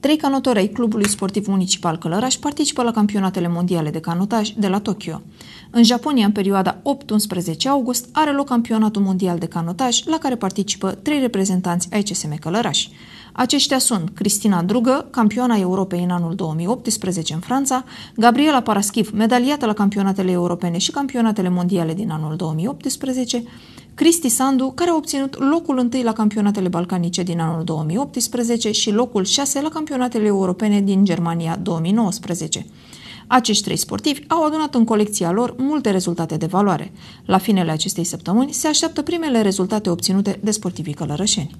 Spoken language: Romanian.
Trei canotori ai Clubului Sportiv Municipal Călăraș participă la campionatele mondiale de canotaj de la Tokyo. În Japonia, în perioada 8-11 august, are loc campionatul mondial de canotaj, la care participă trei reprezentanți ai CSM Călăraș. Aceștia sunt Cristina Drugă, campioana Europei în anul 2018 în Franța, Gabriela Paraschiv, medaliată la campionatele europene și campionatele mondiale din anul 2018, Cristi Sandu, care a obținut locul întâi la campionatele balcanice din anul 2018 și locul 6 la campionatele europene din Germania 2019. Acești trei sportivi au adunat în colecția lor multe rezultate de valoare. La finele acestei săptămâni se așteaptă primele rezultate obținute de sportivii călărășeni.